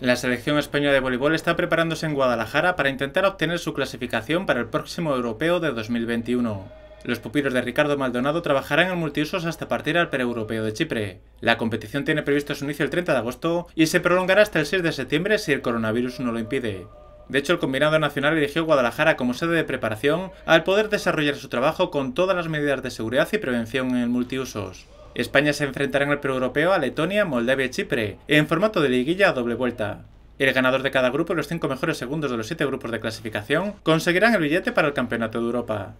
La selección española de voleibol está preparándose en Guadalajara para intentar obtener su clasificación para el próximo europeo de 2021. Los pupilos de Ricardo Maldonado trabajarán en multiusos hasta partir al Europeo de Chipre. La competición tiene previsto su inicio el 30 de agosto y se prolongará hasta el 6 de septiembre si el coronavirus no lo impide. De hecho, el combinado nacional eligió Guadalajara como sede de preparación al poder desarrollar su trabajo con todas las medidas de seguridad y prevención en el multiusos. España se enfrentará en el pre-europeo a Letonia, Moldavia y Chipre, en formato de liguilla a doble vuelta. El ganador de cada grupo y los cinco mejores segundos de los siete grupos de clasificación conseguirán el billete para el Campeonato de Europa.